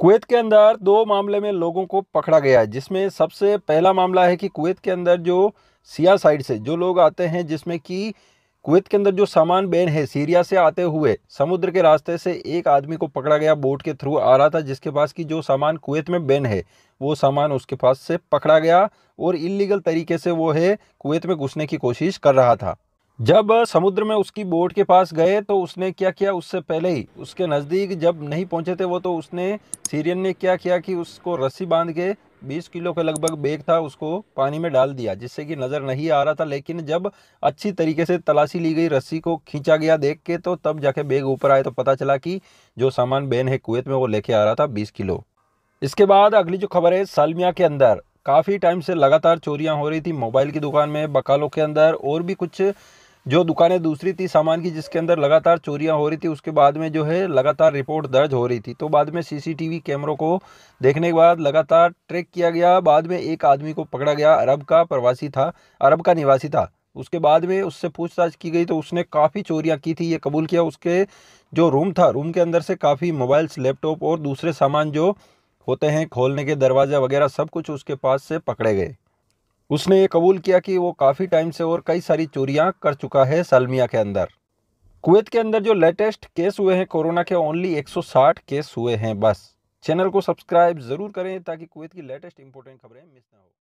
Kuwait के अंदर दो मामले में लोगों को पकड़ा गया है जिसमें सबसे पहला मामला है कि कुवैत के अंदर जो सिया साइड से जो लोग आते हैं जिसमें कि कुवैत के अंदर जो सामान बैन है सीरिया से आते हुए समुद्र के रास्ते से एक आदमी को पकड़ा गया बोट के थ्रू आ रहा था जिसके पास की जो सामान कुवैत में बैन है वो सामान उसके पास से पकड़ा गया और इलीगल तरीके से वो है कुवैत में घुसने की कोशिश कर रहा था जब समुद्र में उसकी बोट के पास गए तो उसने क्या किया उससे पहले ही उसके नज़दीक जब नहीं पहुंचे थे वो तो उसने सीरियन ने क्या किया कि उसको रस्सी बांध के 20 किलो के लगभग बैग था उसको पानी में डाल दिया जिससे कि नज़र नहीं आ रहा था लेकिन जब अच्छी तरीके से तलाशी ली गई रस्सी को खींचा गया देख के तो तब जाके बैग ऊपर आए तो पता चला कि जो सामान बेन है कुवैत में वो लेके आ रहा था बीस किलो इसके बाद अगली जो खबर है सालमिया के अंदर काफ़ी टाइम से लगातार चोरियां हो रही थी मोबाइल की दुकान में बकालों के अंदर और भी कुछ जो दुकानें दूसरी थी सामान की जिसके अंदर लगातार चोरियां हो रही थी उसके बाद में जो है लगातार रिपोर्ट दर्ज हो रही थी तो बाद में सीसीटीवी कैमरों को देखने के बाद लगातार ट्रैक किया गया बाद में एक आदमी को पकड़ा गया अरब का प्रवासी था अरब का निवासी था उसके बाद में उससे पूछताछ की गई तो उसने काफ़ी चोरियाँ की थी ये कबूल किया उसके जो रूम था रूम के अंदर से काफ़ी मोबाइल्स लैपटॉप और दूसरे सामान जो होते हैं खोलने के दरवाज़ा वगैरह सब कुछ उसके पास से पकड़े गए उसने ये कबूल किया कि वो काफ़ी टाइम से और कई सारी चोरियाँ कर चुका है सालमिया के अंदर कुवैत के अंदर जो लेटेस्ट केस हुए हैं कोरोना के ओनली 160 केस हुए हैं बस चैनल को सब्सक्राइब ज़रूर करें ताकि कुवैत की लेटेस्ट इंपोर्टेंट खबरें मिस ना हो